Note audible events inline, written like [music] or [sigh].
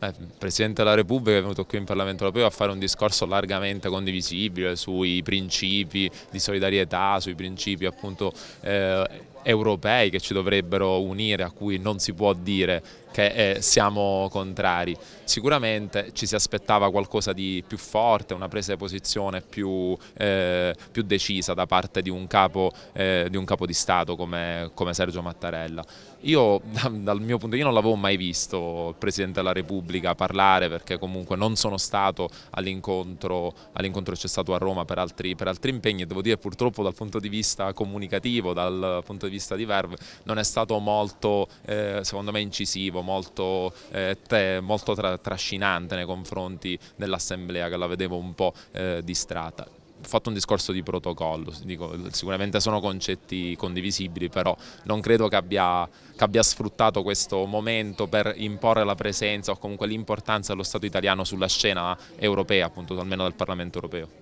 Beh, il Presidente della Repubblica è venuto qui in Parlamento europeo a fare un discorso largamente condivisibile sui principi di solidarietà, sui principi appunto eh, europei che ci dovrebbero unire, a cui non si può dire che eh, siamo contrari. Sicuramente ci si aspettava qualcosa di più forte, una presa di posizione più, eh, più decisa da parte di un capo, eh, di, un capo di, Stato come, come Sergio Mattarella. Io [laughs] dal mio punto di vista non l'avevo mai visto il Presidente della Repubblica pubblica parlare perché comunque non sono stato all'incontro all che c'è stato a Roma per altri, per altri impegni e devo dire purtroppo dal punto di vista comunicativo, dal punto di vista di Verve non è stato molto eh, secondo me incisivo, molto, eh, te, molto tra, trascinante nei confronti dell'assemblea che la vedevo un po' eh, distratta fatto un discorso di protocollo, dico, sicuramente sono concetti condivisibili, però non credo che abbia, che abbia, sfruttato questo momento per imporre la presenza o comunque l'importanza dello Stato italiano sulla scena europea, appunto almeno del Parlamento europeo.